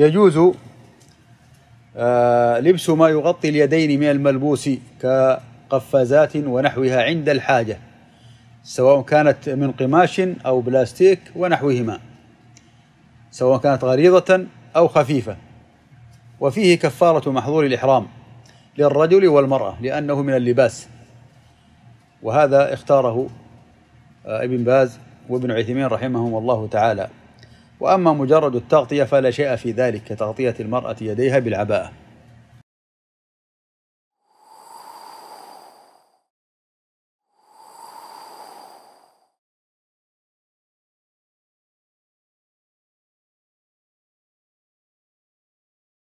يجوز آه، لبس ما يغطي اليدين من الملبوس كقفازات ونحوها عند الحاجة سواء كانت من قماش أو بلاستيك ونحوهما سواء كانت غليظة أو خفيفة وفيه كفارة محظور الإحرام للرجل والمرأة لأنه من اللباس وهذا اختاره آه، ابن باز وابن عثيمين رحمهم الله تعالى وأما مجرد التغطية فلا شيء في ذلك كتغطية المرأة يديها بالعباءة